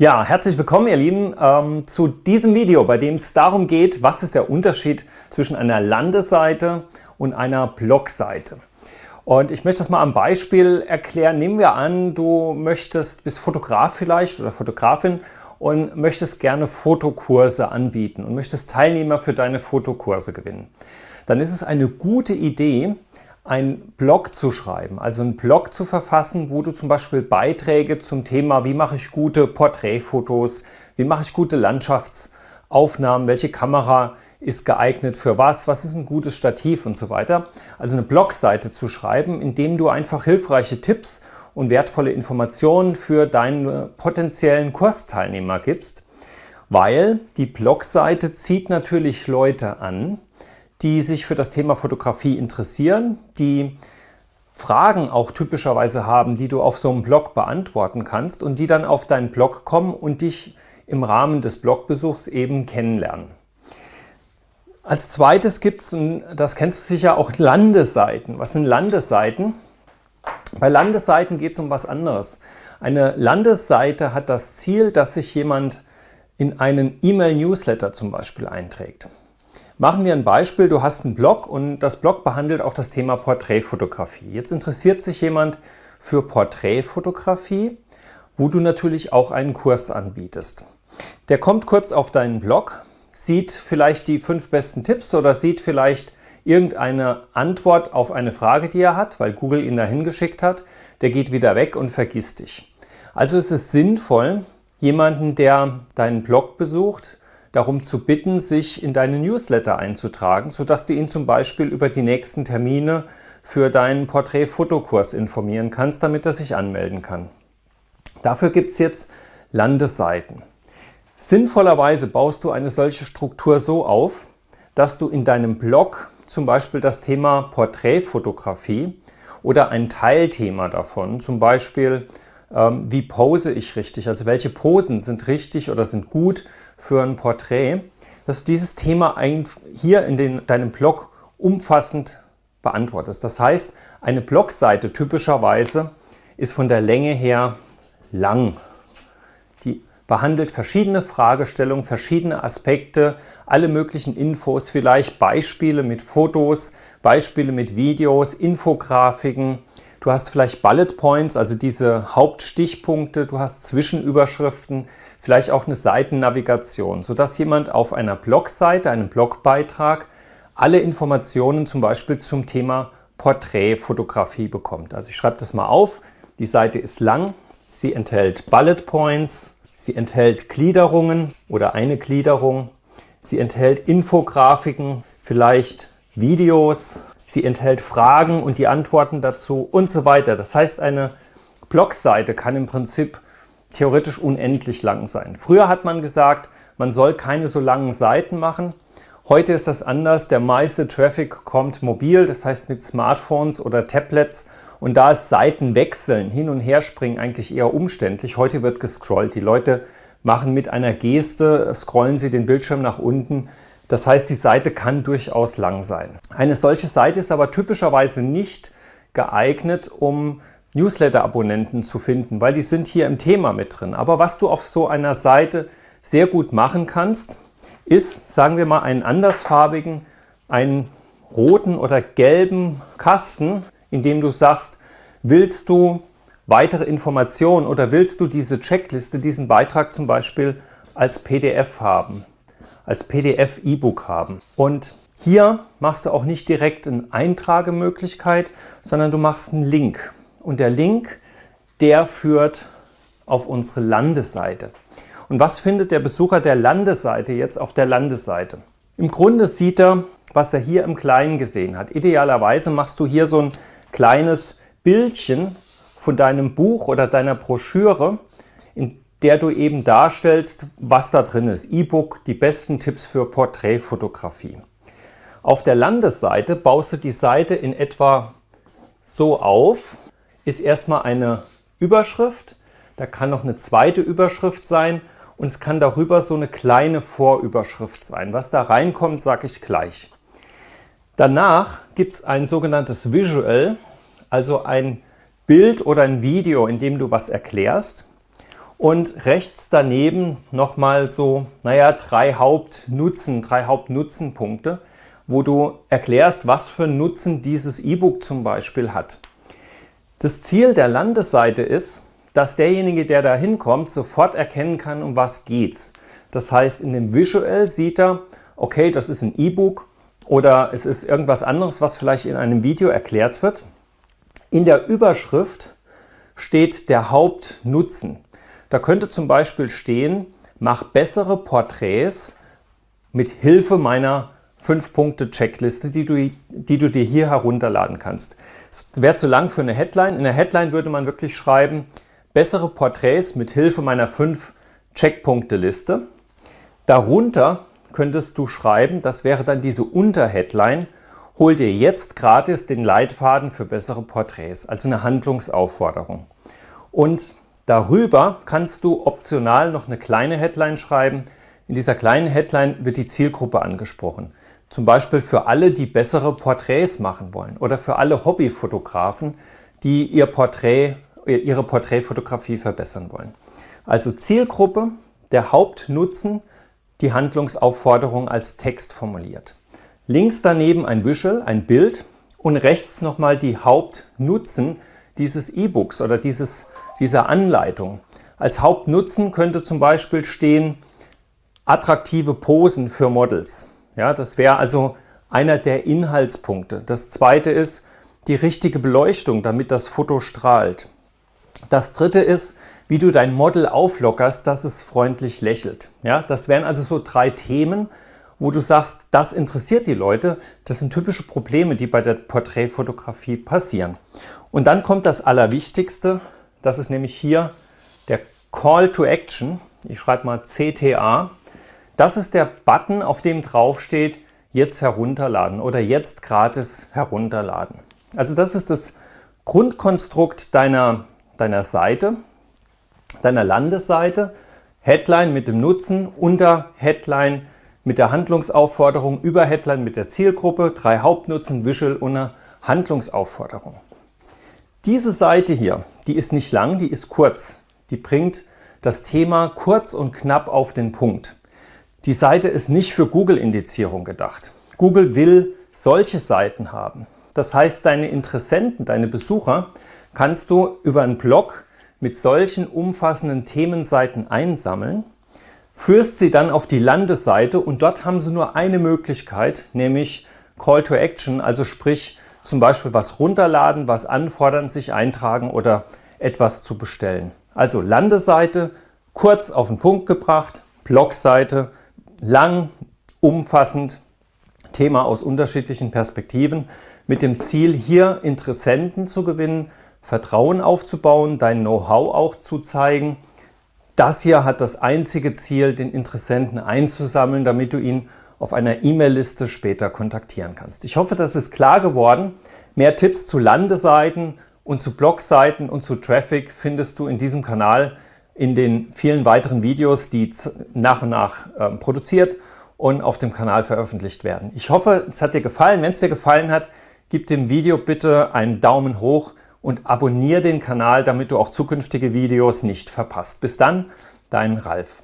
Ja, herzlich willkommen, ihr Lieben, ähm, zu diesem Video, bei dem es darum geht, was ist der Unterschied zwischen einer Landesseite und einer Blogseite. Und ich möchte das mal am Beispiel erklären. Nehmen wir an, du möchtest, bist Fotograf vielleicht oder Fotografin und möchtest gerne Fotokurse anbieten und möchtest Teilnehmer für deine Fotokurse gewinnen. Dann ist es eine gute Idee, einen Blog zu schreiben, also einen Blog zu verfassen, wo du zum Beispiel Beiträge zum Thema, wie mache ich gute Porträtfotos, wie mache ich gute Landschaftsaufnahmen, welche Kamera ist geeignet für was, was ist ein gutes Stativ und so weiter. Also eine Blogseite zu schreiben, indem du einfach hilfreiche Tipps und wertvolle Informationen für deine potenziellen Kursteilnehmer gibst, weil die Blogseite zieht natürlich Leute an, die sich für das Thema Fotografie interessieren, die Fragen auch typischerweise haben, die du auf so einem Blog beantworten kannst und die dann auf deinen Blog kommen und dich im Rahmen des Blogbesuchs eben kennenlernen. Als zweites gibt es, das kennst du sicher auch, Landesseiten. Was sind Landesseiten? Bei Landesseiten geht es um was anderes. Eine Landesseite hat das Ziel, dass sich jemand in einen E-Mail-Newsletter zum Beispiel einträgt. Machen wir ein Beispiel, du hast einen Blog und das Blog behandelt auch das Thema Porträtfotografie. Jetzt interessiert sich jemand für Porträtfotografie, wo du natürlich auch einen Kurs anbietest. Der kommt kurz auf deinen Blog, sieht vielleicht die fünf besten Tipps oder sieht vielleicht irgendeine Antwort auf eine Frage, die er hat, weil Google ihn dahin geschickt hat, der geht wieder weg und vergisst dich. Also ist es sinnvoll, jemanden, der deinen Blog besucht, darum zu bitten, sich in deinen Newsletter einzutragen, sodass du ihn zum Beispiel über die nächsten Termine für deinen Porträtfotokurs informieren kannst, damit er sich anmelden kann. Dafür gibt es jetzt Landesseiten. Sinnvollerweise baust du eine solche Struktur so auf, dass du in deinem Blog zum Beispiel das Thema Porträtfotografie oder ein Teilthema davon, zum Beispiel ähm, wie pose ich richtig, also welche Posen sind richtig oder sind gut für ein Porträt, dass du dieses Thema ein, hier in den, deinem Blog umfassend beantwortest. Das heißt, eine Blogseite typischerweise ist von der Länge her lang. Die behandelt verschiedene Fragestellungen, verschiedene Aspekte, alle möglichen Infos, vielleicht Beispiele mit Fotos, Beispiele mit Videos, Infografiken, Du hast vielleicht Bullet Points, also diese Hauptstichpunkte, du hast Zwischenüberschriften, vielleicht auch eine Seitennavigation, sodass jemand auf einer Blogseite, einem Blogbeitrag, alle Informationen zum Beispiel zum Thema Porträtfotografie bekommt. Also ich schreibe das mal auf. Die Seite ist lang, sie enthält Bullet Points, sie enthält Gliederungen oder eine Gliederung, sie enthält Infografiken, vielleicht Videos, sie enthält Fragen und die Antworten dazu und so weiter. Das heißt, eine Blogseite kann im Prinzip theoretisch unendlich lang sein. Früher hat man gesagt, man soll keine so langen Seiten machen. Heute ist das anders. Der meiste Traffic kommt mobil, das heißt mit Smartphones oder Tablets. Und da ist Seiten wechseln, hin und her springen eigentlich eher umständlich. Heute wird gescrollt. Die Leute machen mit einer Geste, scrollen sie den Bildschirm nach unten. Das heißt, die Seite kann durchaus lang sein. Eine solche Seite ist aber typischerweise nicht geeignet, um Newsletter-Abonnenten zu finden, weil die sind hier im Thema mit drin. Aber was du auf so einer Seite sehr gut machen kannst, ist, sagen wir mal, einen andersfarbigen, einen roten oder gelben Kasten, in dem du sagst, willst du weitere Informationen oder willst du diese Checkliste, diesen Beitrag zum Beispiel als PDF haben? als PDF-E-Book haben. Und hier machst du auch nicht direkt eine Eintragemöglichkeit, sondern du machst einen Link. Und der Link, der führt auf unsere Landesseite. Und was findet der Besucher der Landesseite jetzt auf der Landesseite? Im Grunde sieht er, was er hier im Kleinen gesehen hat. Idealerweise machst du hier so ein kleines Bildchen von deinem Buch oder deiner Broschüre, in der du eben darstellst, was da drin ist. E-Book, die besten Tipps für Porträtfotografie. Auf der Landesseite baust du die Seite in etwa so auf. Ist erstmal eine Überschrift, da kann noch eine zweite Überschrift sein und es kann darüber so eine kleine Vorüberschrift sein. Was da reinkommt, sage ich gleich. Danach gibt es ein sogenanntes Visual, also ein Bild oder ein Video, in dem du was erklärst. Und rechts daneben nochmal so, naja, drei Hauptnutzen, drei Hauptnutzenpunkte, wo du erklärst, was für Nutzen dieses E-Book zum Beispiel hat. Das Ziel der Landesseite ist, dass derjenige, der da hinkommt, sofort erkennen kann, um was geht's. Das heißt, in dem Visual sieht er, okay, das ist ein E-Book oder es ist irgendwas anderes, was vielleicht in einem Video erklärt wird. In der Überschrift steht der Hauptnutzen. Da könnte zum Beispiel stehen, mach bessere Porträts mit Hilfe meiner 5-Punkte-Checkliste, die du, die du dir hier herunterladen kannst. Das wäre zu lang für eine Headline. In der Headline würde man wirklich schreiben, bessere Porträts mit Hilfe meiner 5 Checkpunkte-Liste. Darunter könntest du schreiben, das wäre dann diese Unterheadline, hol dir jetzt gratis den Leitfaden für bessere Porträts, also eine Handlungsaufforderung. Und Darüber kannst du optional noch eine kleine Headline schreiben. In dieser kleinen Headline wird die Zielgruppe angesprochen. Zum Beispiel für alle, die bessere Porträts machen wollen oder für alle Hobbyfotografen, die ihr Porträt, ihre Porträtfotografie verbessern wollen. Also Zielgruppe, der Hauptnutzen, die Handlungsaufforderung als Text formuliert. Links daneben ein Visual, ein Bild und rechts nochmal die Hauptnutzen dieses E-Books oder dieses dieser Anleitung. Als Hauptnutzen könnte zum Beispiel stehen, attraktive Posen für Models. Ja, das wäre also einer der Inhaltspunkte. Das zweite ist die richtige Beleuchtung, damit das Foto strahlt. Das dritte ist, wie du dein Model auflockerst, dass es freundlich lächelt. Ja, das wären also so drei Themen, wo du sagst, das interessiert die Leute. Das sind typische Probleme, die bei der Porträtfotografie passieren. Und dann kommt das Allerwichtigste, das ist nämlich hier der Call to Action. Ich schreibe mal CTA. Das ist der Button, auf dem draufsteht, jetzt herunterladen oder jetzt gratis herunterladen. Also das ist das Grundkonstrukt deiner, deiner Seite, deiner Landesseite. Headline mit dem Nutzen, unter Headline mit der Handlungsaufforderung, über Headline mit der Zielgruppe, drei Hauptnutzen, Visual und eine Handlungsaufforderung. Diese Seite hier, die ist nicht lang, die ist kurz. Die bringt das Thema kurz und knapp auf den Punkt. Die Seite ist nicht für Google-Indizierung gedacht. Google will solche Seiten haben. Das heißt, deine Interessenten, deine Besucher kannst du über einen Blog mit solchen umfassenden Themenseiten einsammeln, führst sie dann auf die Landeseite und dort haben sie nur eine Möglichkeit, nämlich Call to Action, also sprich zum Beispiel was runterladen, was anfordern, sich eintragen oder etwas zu bestellen. Also Landeseite, kurz auf den Punkt gebracht, Blogseite, lang, umfassend, Thema aus unterschiedlichen Perspektiven, mit dem Ziel, hier Interessenten zu gewinnen, Vertrauen aufzubauen, dein Know-how auch zu zeigen. Das hier hat das einzige Ziel, den Interessenten einzusammeln, damit du ihn auf einer E-Mail-Liste später kontaktieren kannst. Ich hoffe, das ist klar geworden. Mehr Tipps zu Landeseiten und zu Blogseiten und zu Traffic findest du in diesem Kanal in den vielen weiteren Videos, die nach und nach äh, produziert und auf dem Kanal veröffentlicht werden. Ich hoffe, es hat dir gefallen. Wenn es dir gefallen hat, gib dem Video bitte einen Daumen hoch und abonniere den Kanal, damit du auch zukünftige Videos nicht verpasst. Bis dann, dein Ralf.